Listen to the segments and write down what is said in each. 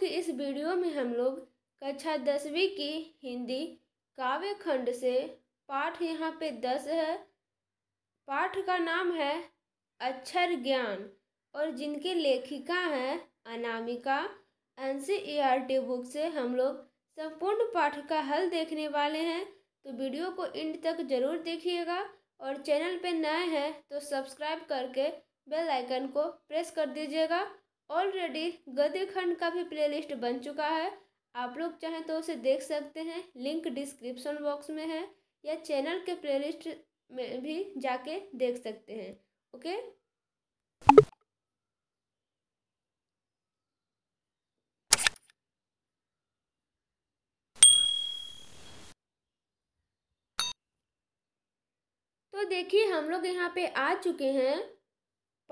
के इस वीडियो में हम लोग कक्षा दसवीं की हिंदी काव्य खंड से पाठ यहाँ पे दस है पाठ का नाम है अक्षर ज्ञान और जिनके लेखिका हैं Anamika N C E R T book से हम लोग संपूर्ण पाठ का हल देखने वाले हैं तो वीडियो को इंड तक जरूर देखिएगा और चैनल पे नए हैं तो सब्सक्राइब करके बेल आइकन को प्रेस कर दीजिएगा ऑलरेडी गद्य खंड का भी प्लेलिस्ट बन चुका है आप लोग चाहें तो उसे देख सकते हैं लिंक डिस्क्रिप्शन बॉक्स में है या चैनल के प्लेलिस्ट में भी जाके देख सकते हैं ओके तो देखिए हम लोग यहाँ पे आ चुके हैं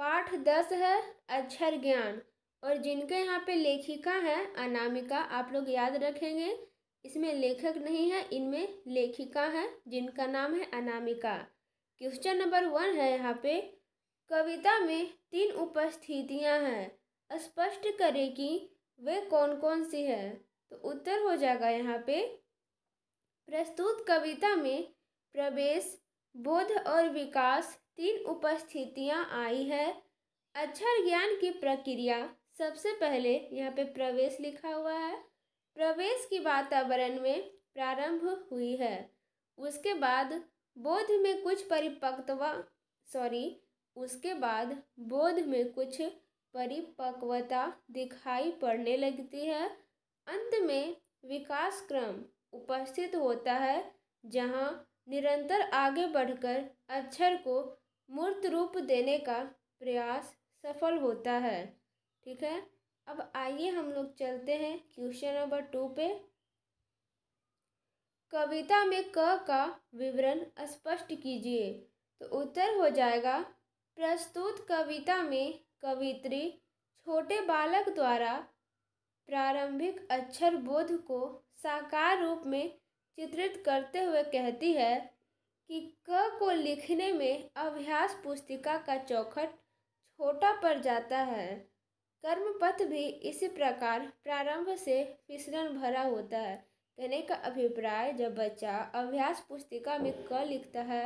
पाठ दस है अक्षर ज्ञान और जिनके यहाँ पे लेखिका है अनामिका आप लोग याद रखेंगे इसमें लेखक नहीं है इनमें लेखिका है जिनका नाम है अनामिका क्वेश्चन नंबर वन है यहाँ पे कविता में तीन उपस्थितियाँ हैं स्पष्ट करें कि वे कौन कौन सी है तो उत्तर हो जाएगा यहाँ पे प्रस्तुत कविता में प्रवेश बोध और विकास तीन उपस्थितियाँ आई है अक्षर ज्ञान की प्रक्रिया सबसे पहले यहाँ पे प्रवेश लिखा हुआ है प्रवेश की वातावरण में प्रारंभ हुई है उसके बाद बोध में कुछ परिपक्वता सॉरी उसके बाद बोध में कुछ परिपक्वता दिखाई पड़ने लगती है अंत में विकास क्रम उपस्थित होता है जहाँ निरंतर आगे बढ़कर अक्षर को मूर्त रूप देने का प्रयास सफल होता है ठीक है अब आइए हम लोग चलते हैं क्वेश्चन नंबर टू पे कविता में क का विवरण स्पष्ट कीजिए तो उत्तर हो जाएगा प्रस्तुत कविता में कवित्री छोटे बालक द्वारा प्रारंभिक अक्षर बोध को साकार रूप में चित्रित करते हुए कहती है कि क को लिखने में अभ्यास पुस्तिका का चौखट छोटा पड़ जाता है कर्मपथ भी इसी प्रकार प्रारंभ से फिसलन भरा होता है कहने का अभिप्राय जब बच्चा अभ्यास पुस्तिका में क लिखता है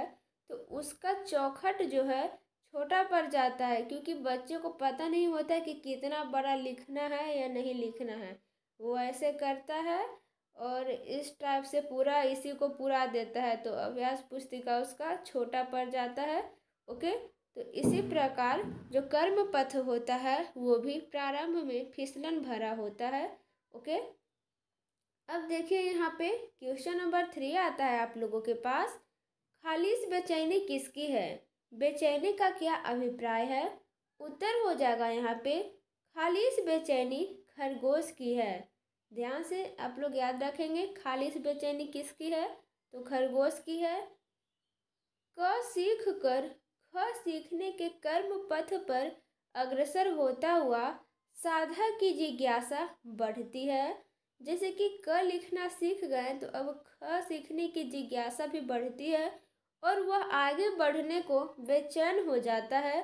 तो उसका चौखट जो है छोटा पड़ जाता है क्योंकि बच्चे को पता नहीं होता कि कितना बड़ा लिखना है या नहीं लिखना है वो ऐसे करता है और इस टाइप से पूरा इसी को पूरा देता है तो अभ्यास पुस्तिका उसका छोटा पड़ जाता है ओके तो इसी प्रकार जो कर्म पथ होता है वो भी प्रारंभ में फिसलन भरा होता है ओके अब देखिए यहाँ पे क्वेश्चन नंबर थ्री आता है आप लोगों के पास खालिश बेचैनी किसकी है बेचैनी का क्या अभिप्राय है उत्तर हो जाएगा यहाँ पे खालिश बेचैनी खरगोश की है ध्यान से आप लोग याद रखेंगे खाली से बेचैनी किसकी है तो खरगोश की है क सीख कर ख सीखने के कर्म पथ पर अग्रसर होता हुआ साधा की जिज्ञासा बढ़ती है जैसे कि क लिखना सीख गए तो अब ख सीखने की जिज्ञासा भी बढ़ती है और वह आगे बढ़ने को बेचैन हो जाता है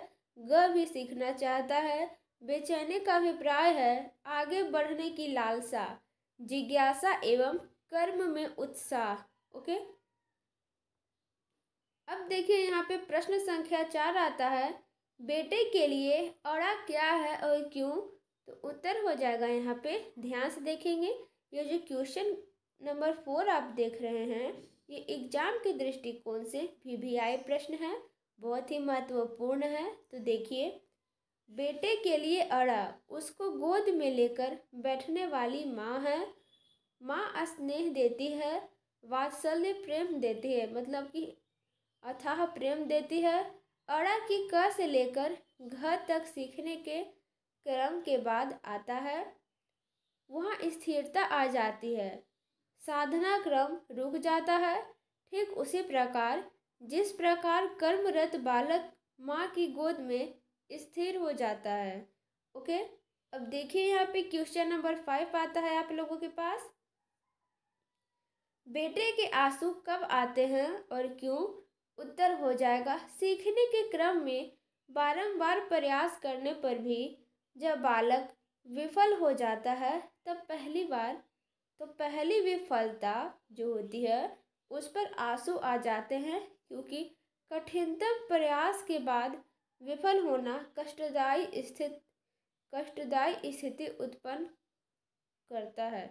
ग भी सीखना चाहता है बेचैनी का अभिप्राय है आगे बढ़ने की लालसा जिज्ञासा एवं कर्म में उत्साह ओके अब देखिए यहाँ पे प्रश्न संख्या चार आता है बेटे के लिए अड़ा क्या है और क्यों तो उत्तर हो जाएगा यहाँ पे ध्यान से देखेंगे ये जो क्वेश्चन नंबर फोर आप देख रहे हैं ये एग्जाम के दृष्टिकोण से भी आए प्रश्न है बहुत ही महत्वपूर्ण है तो देखिए बेटे के लिए अड़ा उसको गोद में लेकर बैठने वाली माँ है माँ स्नेह देती है वात्सल्य प्रेम देती है मतलब कि अथाह प्रेम देती है अड़ा की क से लेकर घ तक सीखने के क्रम के बाद आता है वहाँ स्थिरता आ जाती है साधना क्रम रुक जाता है ठीक उसी प्रकार जिस प्रकार कर्मरत बालक माँ की गोद में स्थिर हो जाता है ओके अब देखिए यहाँ पे क्वेश्चन नंबर फाइव आता है आप लोगों के पास बेटे के आंसू कब आते हैं और क्यों उत्तर हो जाएगा सीखने के क्रम में बारंबार प्रयास करने पर भी जब बालक विफल हो जाता है तब पहली बार तो पहली विफलता जो होती है उस पर आंसू आ जाते हैं क्योंकि कठिनतम प्रयास के बाद विफल होना कष्टदायी स्थित कष्टदायी स्थिति उत्पन्न करता है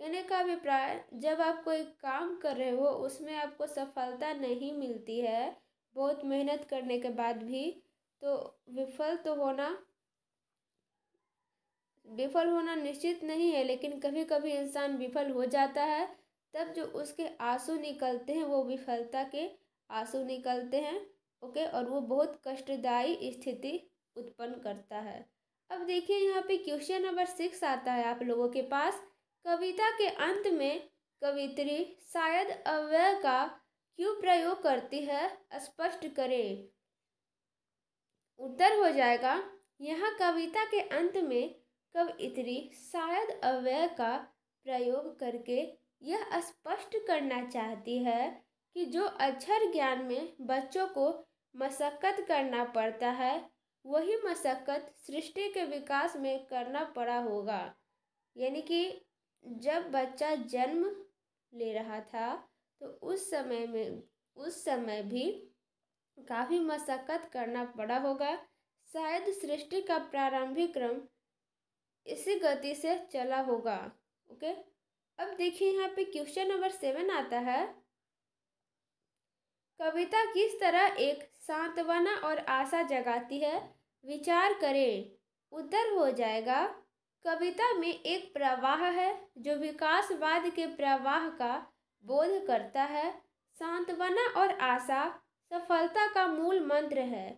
कहने का अभिप्राय जब आप कोई काम कर रहे हो उसमें आपको सफलता नहीं मिलती है बहुत मेहनत करने के बाद भी तो विफल तो होना विफल होना निश्चित नहीं है लेकिन कभी कभी इंसान विफल हो जाता है तब जो उसके आंसू निकलते हैं वो विफलता के आंसू निकलते हैं ओके और वो बहुत कष्टदायी स्थिति उत्पन्न करता है अब देखिए यहाँ पे क्वेश्चन नंबर सिक्स आता है आप लोगों के पास कविता के अंत में कवित्री शायद अव्यय का क्यों प्रयोग करती है स्पष्ट करें उत्तर हो जाएगा यहाँ कविता के अंत में कवित्री शायद अव्यय का प्रयोग करके यह स्पष्ट करना चाहती है कि जो अक्षर ज्ञान में बच्चों को मशक्क़त करना पड़ता है वही मशक्क़त सृष्टि के विकास में करना पड़ा होगा यानी कि जब बच्चा जन्म ले रहा था तो उस समय में उस समय भी काफ़ी मशक्क़त करना पड़ा होगा शायद सृष्टि का प्रारंभिक क्रम इसी गति से चला होगा ओके अब देखिए यहाँ पे क्वेश्चन नंबर सेवन आता है कविता किस तरह एक सांत्वना और आशा जगाती है विचार करें उत्तर हो जाएगा कविता में एक प्रवाह है जो विकासवाद के प्रवाह का बोध करता है सांत्वना और आशा सफलता का मूल मंत्र है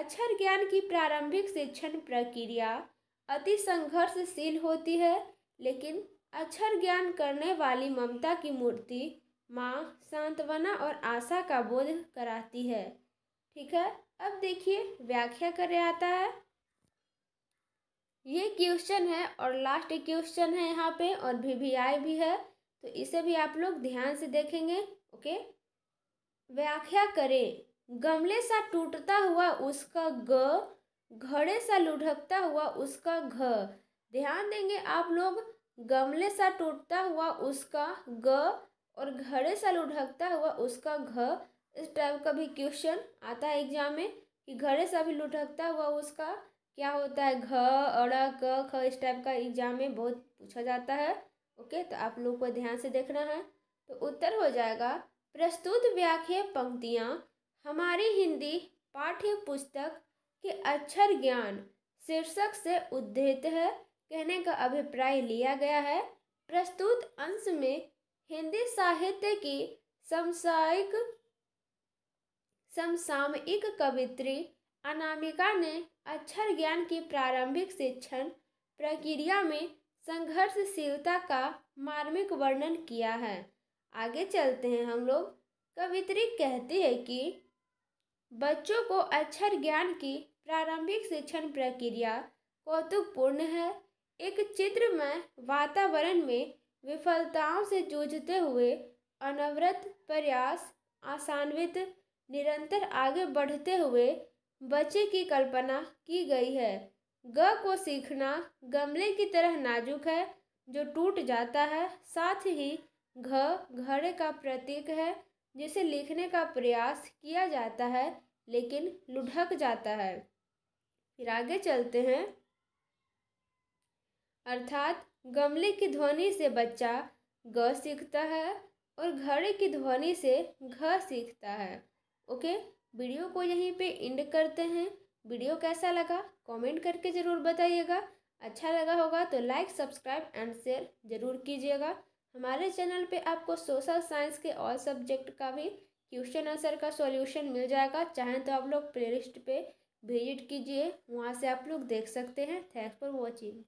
अक्षर ज्ञान की प्रारंभिक शिक्षण प्रक्रिया अति संघर्षशील होती है लेकिन अक्षर ज्ञान करने वाली ममता की मूर्ति माँ सांत्वना और आशा का बोध कराती है ठीक है अब देखिए व्याख्या कर आता है ये क्वेश्चन है और लास्ट क्वेश्चन है यहाँ पे और वी भी, भी, भी है तो इसे भी आप लोग ध्यान से देखेंगे ओके व्याख्या करें गमले सा टूटता हुआ उसका ग घड़े सा लुढ़कता हुआ उसका घ ध्यान देंगे आप लोग गमले सा टूटता हुआ उसका ग और घड़े साल लुढ़कता हुआ उसका घ इस टाइप का भी क्वेश्चन आता है एग्जाम में कि घड़े सा भी लुढ़कता हुआ उसका क्या होता है घ अड़ ख इस टाइप का एग्जाम में बहुत पूछा जाता है ओके तो आप लोग को ध्यान से देखना है तो उत्तर हो जाएगा प्रस्तुत व्याख्या पंक्तियाँ हमारी हिंदी पाठ्य पुस्तक के अक्षर ज्ञान शीर्षक से उद्धृत है कहने का अभिप्राय लिया गया है प्रस्तुत अंश में हिंदी साहित्य की समसायिक समसामयिक कवित्री अनामिका ने अक्षर ज्ञान की प्रारंभिक शिक्षण प्रक्रिया में संघर्षशीलता का मार्मिक वर्णन किया है आगे चलते हैं हम लोग कवित्री कहती है कि बच्चों को अक्षर ज्ञान की प्रारंभिक शिक्षण प्रक्रिया कौतुकपूर्ण है एक चित्रमय वातावरण में विफलताओं से जूझते हुए अनवरत प्रयास आसान्वित निरंतर आगे बढ़ते हुए बच्चे की कल्पना की गई है ग को सीखना गमले की तरह नाजुक है जो टूट जाता है साथ ही घ घड़े का प्रतीक है जिसे लिखने का प्रयास किया जाता है लेकिन लुढ़क जाता है फिर आगे चलते हैं अर्थात गमले की ध्वनि से बच्चा ग सीखता है और घड़े की ध्वनि से घ सीखता है ओके वीडियो को यहीं पे इंड करते हैं वीडियो कैसा लगा कमेंट करके ज़रूर बताइएगा अच्छा लगा होगा तो लाइक सब्सक्राइब एंड शेयर ज़रूर कीजिएगा हमारे चैनल पे आपको सोशल साइंस के ऑल सब्जेक्ट का भी क्वेश्चन आंसर का सॉल्यूशन मिल जाएगा चाहें तो आप लोग प्लेलिस्ट पर विजिट कीजिए वहाँ से आप लोग देख सकते हैं थैंक्स फॉर वॉचिंग